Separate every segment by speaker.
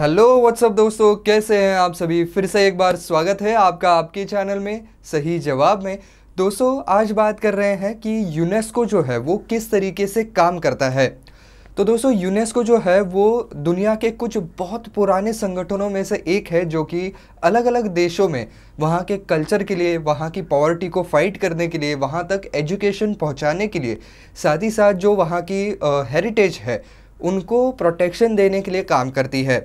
Speaker 1: hello what's up दोस्तों कैसे हैं आप सभी फिर से एक बार स्वागत है आपका आपके चैनल में सही जवाब में दोस्तों आज बात कर रहे हैं कि यूनेस्को जो है वो किस तरीके से काम करता है तो दोस्तों यूनेस्को जो है वो दुनिया के कुछ बहुत पुराने संगठनों में से एक है जो कि अलग अलग देशों में वहाँ के कल्चर के लिए वहाँ की पॉवर्टी को फाइट करने के लिए वहाँ तक एजुकेशन पहुँचाने के लिए साथ ही साथ जो वहाँ की हेरिटेज है उनको प्रोटेक्शन देने के लिए काम करती है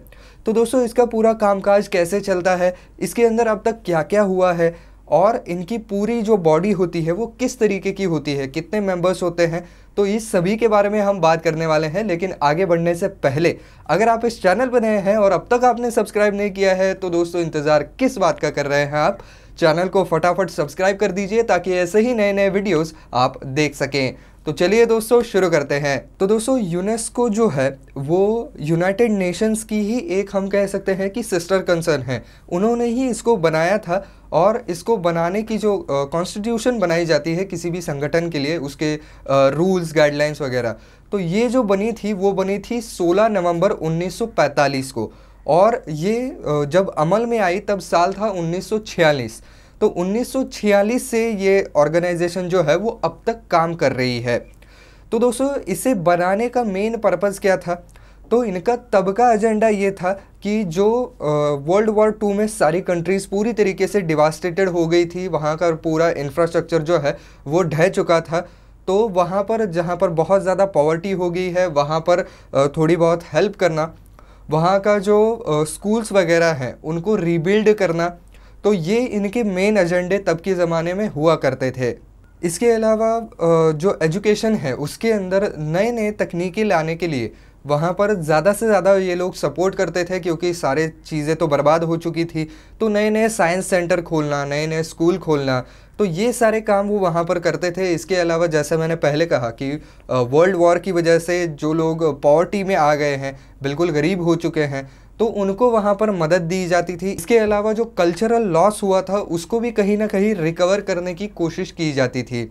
Speaker 1: तो दोस्तों इसका पूरा कामकाज कैसे चलता है इसके अंदर अब तक क्या क्या हुआ है और इनकी पूरी जो बॉडी होती है वो किस तरीके की होती है कितने मेंबर्स होते हैं तो इस सभी के बारे में हम बात करने वाले हैं लेकिन आगे बढ़ने से पहले अगर आप इस चैनल पर नए हैं और अब तक आपने सब्सक्राइब नहीं किया है तो दोस्तों इंतज़ार किस बात का कर रहे हैं आप चैनल को फटाफट सब्सक्राइब कर दीजिए ताकि ऐसे ही नए नए वीडियोस आप देख सकें तो चलिए दोस्तों शुरू करते हैं तो दोस्तों यूनेस्को जो है वो यूनाइटेड नेशंस की ही एक हम कह सकते हैं कि सिस्टर कंसर्न है उन्होंने ही इसको बनाया था और इसको बनाने की जो कॉन्स्टिट्यूशन बनाई जाती है किसी भी संगठन के लिए उसके रूल्स गाइडलाइंस वगैरह तो ये जो बनी थी वो बनी थी 16 नवंबर 1945 को और ये जब अमल में आई तब साल था 1946 तो 1946 से ये ऑर्गेनाइजेशन जो है वो अब तक काम कर रही है तो दोस्तों इसे बनाने का मेन पर्पज़ क्या था तो इनका तब का एजेंडा ये था कि जो वर्ल्ड वॉर टू में सारी कंट्रीज़ पूरी तरीके से डिवास्टेटेड हो गई थी वहाँ का पूरा इंफ्रास्ट्रक्चर जो है वो ढह चुका था तो वहाँ पर जहाँ पर बहुत ज़्यादा पॉवर्टी हो गई है वहाँ पर थोड़ी बहुत हेल्प करना वहाँ का जो स्कूल्स वगैरह हैं उनको रीबिल्ड करना तो ये इनके मेन एजेंडे तब के ज़माने में हुआ करते थे इसके अलावा जो एजुकेशन है उसके अंदर नए नए तकनीकी लाने के लिए वहाँ पर ज़्यादा से ज़्यादा ये लोग सपोर्ट करते थे क्योंकि सारे चीज़ें तो बर्बाद हो चुकी थी तो नए नए साइंस सेंटर खोलना नए नए स्कूल खोलना तो ये सारे काम वो वहाँ पर करते थे इसके अलावा जैसे मैंने पहले कहा कि वर्ल्ड वॉर की वजह से जो लोग पॉवर्टी में आ गए हैं बिल्कुल गरीब हो चुके हैं तो उनको वहाँ पर मदद दी जाती थी इसके अलावा जो कल्चरल लॉस हुआ था उसको भी कहीं ना कहीं रिकवर करने की कोशिश की जाती थी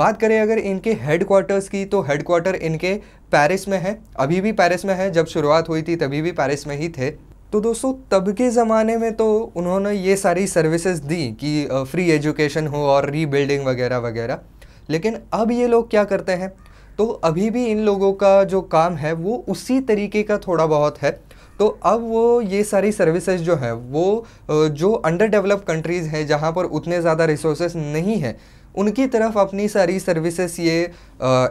Speaker 1: बात करें अगर इनके हेडक्वार्टर्स की तो हेडक्वार्टर इनके पेरिस में है अभी भी पेरिस में है जब शुरुआत हुई थी तभी भी पेरिस में ही थे तो दोस्तों तब के ज़माने में तो उन्होंने ये सारी सर्विसेज दी कि फ्री एजुकेशन हो और रीबिल्डिंग वगैरह वगैरह लेकिन अब ये लोग क्या करते हैं तो अभी भी इन लोगों का जो काम है वो उसी तरीके का थोड़ा बहुत है तो अब वो ये सारी सर्विसेज जो है वो जो अंडर डेवलप कंट्रीज़ हैं जहाँ पर उतने ज़्यादा रिसोर्सेज नहीं हैं उनकी तरफ अपनी सारी सर्विसेज ये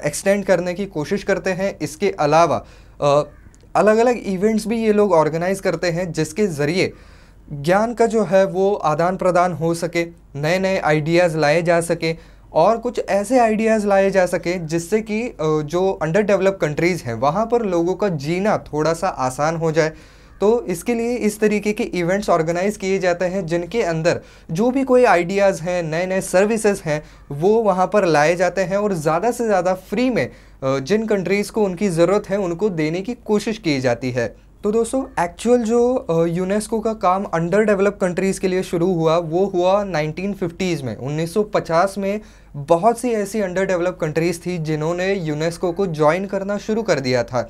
Speaker 1: एक्सटेंड करने की कोशिश करते हैं इसके अलावा अलग अलग इवेंट्स भी ये लोग ऑर्गेनाइज करते हैं जिसके ज़रिए ज्ञान का जो है वो आदान प्रदान हो सके नए नए आइडियाज़ लाए जा सके और कुछ ऐसे आइडियाज़ लाए जा सके जिससे कि जो अंडर डेवलप कंट्रीज़ हैं वहाँ पर लोगों का जीना थोड़ा सा आसान हो जाए तो इसके लिए इस तरीके के इवेंट्स ऑर्गेनाइज़ किए जाते हैं जिनके अंदर जो भी कोई आइडियाज़ हैं नए नए सर्विसेज हैं वो वहाँ पर लाए जाते हैं और ज़्यादा से ज़्यादा फ्री में जिन कंट्रीज़ को उनकी ज़रूरत है उनको देने की कोशिश की जाती है तो दोस्तों एक्चुअल जो यूनेस्को का काम अंडर डेवलप कंट्रीज़ के लिए शुरू हुआ वो हुआ 1950s में 1950 में बहुत सी ऐसी अंडर डेवलप कंट्रीज़ थी जिन्होंने यूनेस्को को ज्वाइन करना शुरू कर दिया था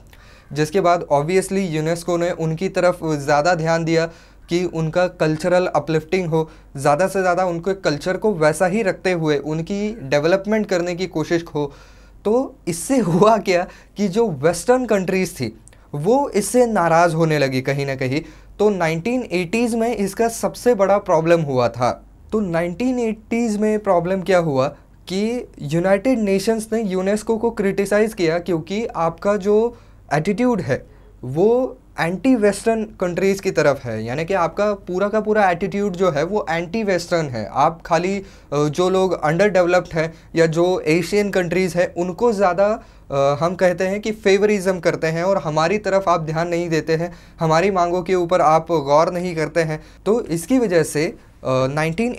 Speaker 1: जिसके बाद ऑब्वियसली यूनेस्को ने उनकी तरफ ज़्यादा ध्यान दिया कि उनका कल्चरल अपलिफ्टिंग हो ज़्यादा से ज़्यादा उनके कल्चर को वैसा ही रखते हुए उनकी डेवलपमेंट करने की कोशिश हो तो इससे हुआ क्या कि जो वेस्टर्न कंट्रीज़ थी वो इससे नाराज़ होने लगी कहीं ना कहीं तो 1980s में इसका सबसे बड़ा प्रॉब्लम हुआ था तो 1980s में प्रॉब्लम क्या हुआ कि यूनाइटेड नेशंस ने यूनेस्को को क्रिटिसाइज़ किया क्योंकि आपका जो एटीट्यूड है वो एंटी वेस्टर्न कंट्रीज़ की तरफ है यानी कि आपका पूरा का पूरा एटीट्यूड जो है वो एंटी वेस्टर्न है आप खाली जो लोग अंडर डेवलप्ड हैं या जो एशियन कंट्रीज़ हैं उनको ज़्यादा हम कहते हैं कि फेवरिज़म करते हैं और हमारी तरफ आप ध्यान नहीं देते हैं हमारी मांगों के ऊपर आप गौर नहीं करते हैं तो इसकी वजह से नाइनटीन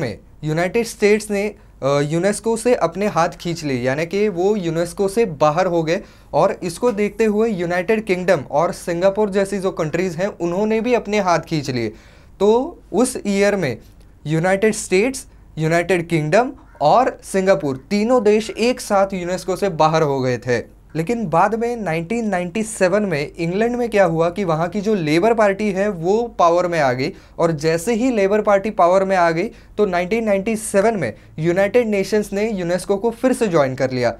Speaker 1: में यूनाइटेड स्टेट्स ने यूनेस्को से अपने हाथ खींच ली यानी कि वो यूनेस्को से बाहर हो गए और इसको देखते हुए यूनाइटेड किंगडम और सिंगापुर जैसी जो कंट्रीज़ हैं उन्होंने भी अपने हाथ खींच लिए तो उस ईयर में यूनाइटेड स्टेट्स यूनाइटेड किंगडम और सिंगापुर तीनों देश एक साथ यूनेस्को से बाहर हो गए थे लेकिन बाद में 1997 में इंग्लैंड में क्या हुआ कि वहाँ की जो लेबर पार्टी है वो पावर में आ गई और जैसे ही लेबर पार्टी पावर में आ गई तो 1997 में यूनाइटेड नेशंस ने यूनेस्को को फिर से ज्वाइन कर लिया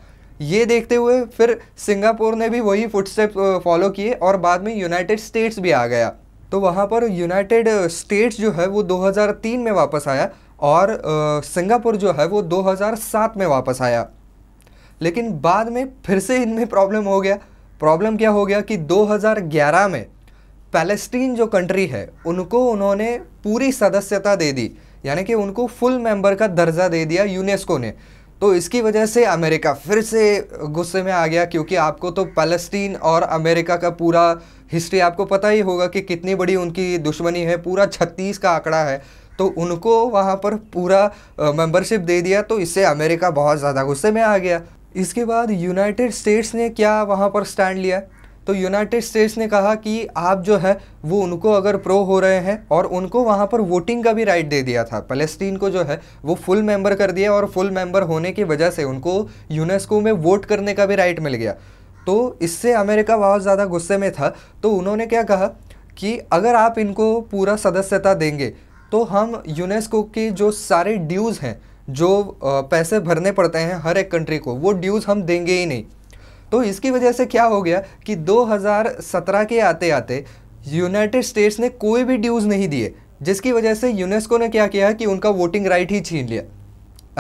Speaker 1: ये देखते हुए फिर सिंगापुर ने भी वही फुटस्टेप फॉलो किए और बाद में यूनाइटेड स्टेट्स भी आ गया तो वहाँ पर यूनाइटेड स्टेट्स जो है वो 2003 में वापस आया और सिंगापुर जो है वो 2007 में वापस आया लेकिन बाद में फिर से इनमें प्रॉब्लम हो गया प्रॉब्लम क्या हो गया कि 2011 में पैलेस्टीन जो कंट्री है उनको उन्होंने पूरी सदस्यता दे दी यानी कि उनको फुल मेंबर का दर्जा दे दिया यूनेस्को ने तो इसकी वजह से अमेरिका फिर से गुस्से में आ गया क्योंकि आपको तो पैलेस्टीन और अमेरिका का पूरा हिस्ट्री आपको पता ही होगा कि कितनी बड़ी उनकी दुश्मनी है पूरा छत्तीस का आंकड़ा है तो उनको वहाँ पर पूरा मेंबरशिप दे दिया तो इससे अमेरिका बहुत ज़्यादा गुस्से में आ गया इसके बाद यूनाइटेड स्टेट्स ने क्या वहाँ पर स्टैंड लिया तो यूनाइटेड स्टेट्स ने कहा कि आप जो है वो उनको अगर प्रो हो रहे हैं और उनको वहाँ पर वोटिंग का भी राइट दे दिया था फलस्तीन को जो है वो फुल मेंबर कर दिया और फुल मेंबर होने की वजह से उनको यूनेस्को में वोट करने का भी राइट मिल गया तो इससे अमेरिका बहुत ज़्यादा गुस्से में था तो उन्होंने क्या कहा कि अगर आप इनको पूरा सदस्यता देंगे तो हम यूनेस्को के जो सारे ड्यूज़ हैं जो पैसे भरने पड़ते हैं हर एक कंट्री को वो ड्यूज़ हम देंगे ही नहीं तो इसकी वजह से क्या हो गया कि 2017 के आते आते यूनाइटेड स्टेट्स ने कोई भी ड्यूज़ नहीं दिए जिसकी वजह से यूनेस्को ने क्या किया कि उनका वोटिंग राइट ही छीन लिया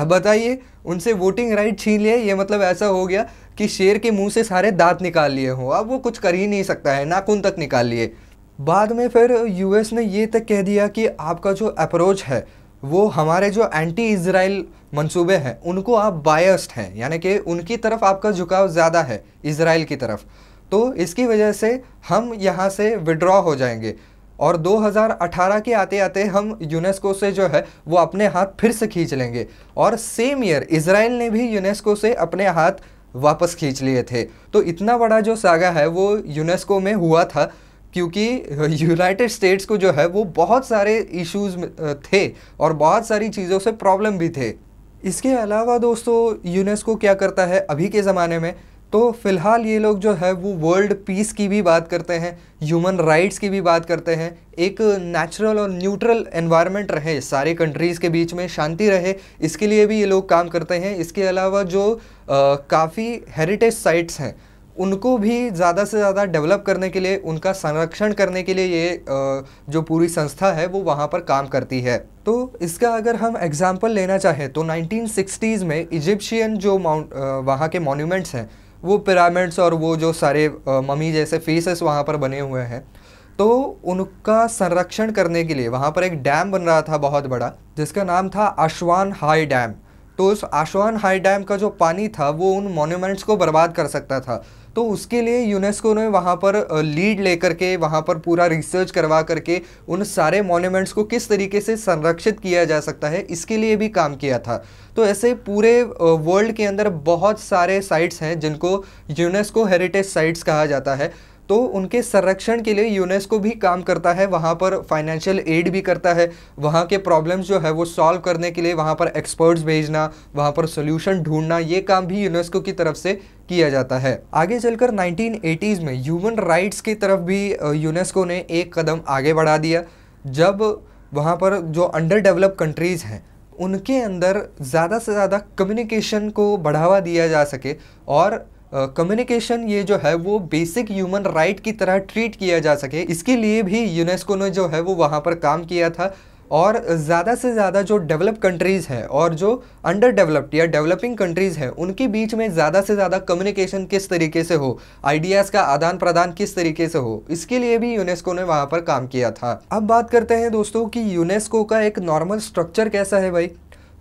Speaker 1: अब बताइए उनसे वोटिंग राइट छीन लिए ये मतलब ऐसा हो गया कि शेर के मुंह से सारे दांत निकाल लिए हों अब वो कुछ कर ही नहीं सकता है नाखून तक निकाल लिए बाद में फिर यूएस ने ये तक कह दिया कि आपका जो अप्रोच है वो हमारे जो एंटी इसराइल मंसूबे हैं उनको आप बायस्ड हैं यानी कि उनकी तरफ आपका झुकाव ज़्यादा है इसराइल की तरफ तो इसकी वजह से हम यहाँ से विड्रॉ हो जाएंगे और 2018 के आते आते हम यूनेस्को से जो है वो अपने हाथ फिर से खींच लेंगे और सेम ईयर इसराइल ने भी यूनेस्को से अपने हाथ वापस खींच लिए थे तो इतना बड़ा जो सागा है वो यूनेस्को में हुआ था क्योंकि यूनाइटेड स्टेट्स को जो है वो बहुत सारे इश्यूज थे और बहुत सारी चीज़ों से प्रॉब्लम भी थे इसके अलावा दोस्तों यूनेस्को क्या करता है अभी के ज़माने में तो फिलहाल ये लोग जो है वो वर्ल्ड पीस की भी बात करते हैं ह्यूमन राइट्स की भी बात करते हैं एक नेचुरल और न्यूट्रल एनवायरनमेंट रहे सारे कंट्रीज़ के बीच में शांति रहे इसके लिए भी ये लोग काम करते हैं इसके अलावा जो काफ़ी हेरिटेज साइट्स हैं उनको भी ज़्यादा से ज़्यादा डेवलप करने के लिए उनका संरक्षण करने के लिए ये जो पूरी संस्था है वो वहाँ पर काम करती है तो इसका अगर हम एग्ज़ाम्पल लेना चाहें तो 1960s में इजिप्शियन जो माउंट वहाँ के मॉन्यूमेंट्स हैं वो पिरामिड्स और वो जो सारे ममी जैसे फेसेस वहाँ पर बने हुए हैं तो उनका संरक्षण करने के लिए वहाँ पर एक डैम बन रहा था बहुत बड़ा जिसका नाम था अशवान हाई डैम तो उस आशवान हाई डैम का जो पानी था वो उन मोन्यूमेंट्स को बर्बाद कर सकता था तो उसके लिए यूनेस्को ने वहाँ पर लीड लेकर के वहाँ पर पूरा रिसर्च करवा करके उन सारे मोन्यूमेंट्स को किस तरीके से संरक्षित किया जा सकता है इसके लिए भी काम किया था तो ऐसे पूरे वर्ल्ड के अंदर बहुत सारे साइट्स हैं जिनको यूनेस्को हेरिटेज साइट्स कहा जाता है तो उनके संरक्षण के लिए यूनेस्को भी काम करता है वहाँ पर फाइनेंशियल एड भी करता है वहाँ के प्रॉब्लम्स जो है वो सॉल्व करने के लिए वहाँ पर एक्सपर्ट्स भेजना वहाँ पर सोल्यूशन ढूंढना ये काम भी यूनेस्को की तरफ से किया जाता है आगे चलकर 1980s में ह्यूमन राइट्स की तरफ भी यूनेस्को ने एक कदम आगे बढ़ा दिया जब वहाँ पर जो अंडर डेवलप कंट्रीज़ हैं उनके अंदर ज़्यादा से ज़्यादा कम्युनिकेशन को बढ़ावा दिया जा सके और कम्युनिकेशन uh, ये जो है वो बेसिक ह्यूमन राइट की तरह ट्रीट किया जा सके इसके लिए भी यूनेस्को ने जो है वो वहाँ पर काम किया था और ज़्यादा से ज़्यादा जो डेवलप कंट्रीज़ हैं और जो अंडर डेवलप्ड या डेवलपिंग कंट्रीज़ हैं उनके बीच में ज़्यादा से ज़्यादा कम्युनिकेशन किस तरीके से हो आइडियाज़ का आदान प्रदान किस तरीके से हो इसके लिए भी यूनेस्को ने वहाँ पर काम किया था अब बात करते हैं दोस्तों कि यूनेस्को का एक नॉर्मल स्ट्रक्चर कैसा है भाई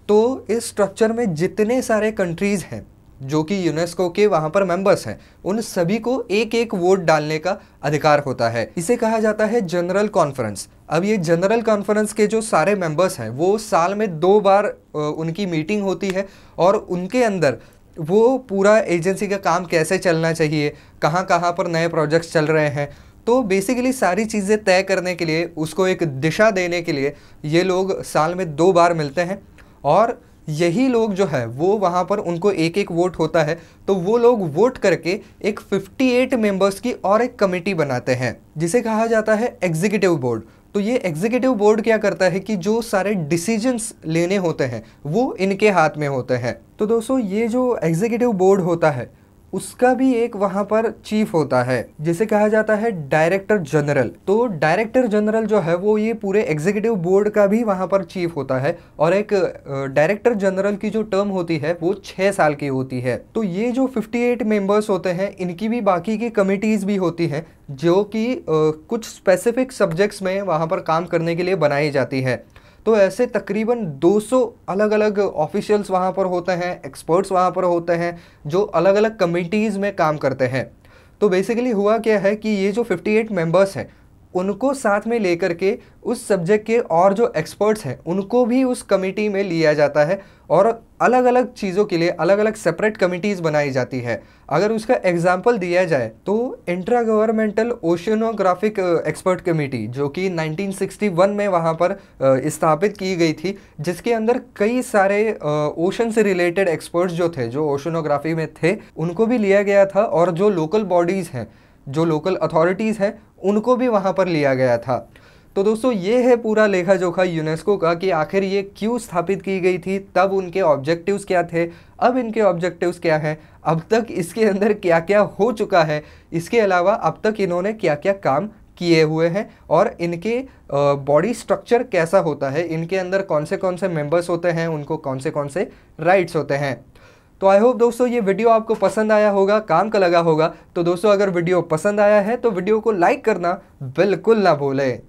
Speaker 1: तो इस स्ट्रक्चर में जितने सारे कंट्रीज़ हैं जो कि यूनेस्को के वहाँ पर मेंबर्स हैं उन सभी को एक एक वोट डालने का अधिकार होता है इसे कहा जाता है जनरल कॉन्फ्रेंस अब ये जनरल कॉन्फ्रेंस के जो सारे मेंबर्स हैं वो साल में दो बार उनकी मीटिंग होती है और उनके अंदर वो पूरा एजेंसी का काम कैसे चलना चाहिए कहाँ कहाँ पर नए प्रोजेक्ट्स चल रहे हैं तो बेसिकली सारी चीज़ें तय करने के लिए उसको एक दिशा देने के लिए ये लोग साल में दो बार मिलते हैं और यही लोग जो है वो वहाँ पर उनको एक एक वोट होता है तो वो लोग वोट करके एक 58 मेंबर्स की और एक कमेटी बनाते हैं जिसे कहा जाता है एग्जीक्यूटिव बोर्ड तो ये एग्जीक्यूटिव बोर्ड क्या करता है कि जो सारे डिसीजंस लेने होते हैं वो इनके हाथ में होते हैं तो दोस्तों ये जो एग्जीक्यूटिव बोर्ड होता है उसका भी एक वहाँ पर चीफ होता है जिसे कहा जाता है डायरेक्टर जनरल तो डायरेक्टर जनरल जो है वो ये पूरे एग्जीक्यूटिव बोर्ड का भी वहाँ पर चीफ होता है और एक डायरेक्टर जनरल की जो टर्म होती है वो छः साल की होती है तो ये जो 58 मेंबर्स होते हैं इनकी भी बाकी की कमिटीज़ भी होती हैं जो कि कुछ स्पेसिफिक सब्जेक्ट्स में वहाँ पर काम करने के लिए बनाई जाती है तो ऐसे तकरीबन 200 अलग अलग ऑफिशियल्स वहाँ पर होते हैं एक्सपर्ट्स वहाँ पर होते हैं जो अलग अलग कमिटीज़ में काम करते हैं तो बेसिकली हुआ क्या है कि ये जो 58 मेंबर्स हैं उनको साथ में लेकर के उस सब्जेक्ट के और जो एक्सपर्ट्स हैं उनको भी उस कमेटी में लिया जाता है और अलग अलग चीज़ों के लिए अलग अलग सेपरेट कमिटीज़ बनाई जाती है अगर उसका एग्जाम्पल दिया जाए तो intra governmental oceanographic expert committee जो कि 1961 में वहाँ पर स्थापित की गई थी जिसके अंदर कई सारे ओशन से रिलेटेड एक्सपर्ट्स जो थे जो ओशनोग्राफी में थे उनको भी लिया गया था और जो लोकल बॉडीज़ हैं जो लोकल अथॉरिटीज़ हैं उनको भी वहाँ पर लिया गया था तो दोस्तों ये है पूरा लेखा जोखा यूनेस्को का कि आखिर ये क्यों स्थापित की गई थी तब उनके ऑब्जेक्टिव्स क्या थे अब इनके ऑब्जेक्टिव्स क्या हैं अब तक इसके अंदर क्या क्या हो चुका है इसके अलावा अब तक इन्होंने क्या क्या काम किए हुए हैं और इनके बॉडी स्ट्रक्चर कैसा होता है इनके अंदर कौन से कौन से मेंबर्स होते हैं उनको कौन से कौन से राइट्स होते हैं तो आई होप दोस्तों ये वीडियो आपको पसंद आया होगा काम का लगा होगा तो दोस्तों अगर वीडियो पसंद आया है तो वीडियो को लाइक करना बिल्कुल ना भूलें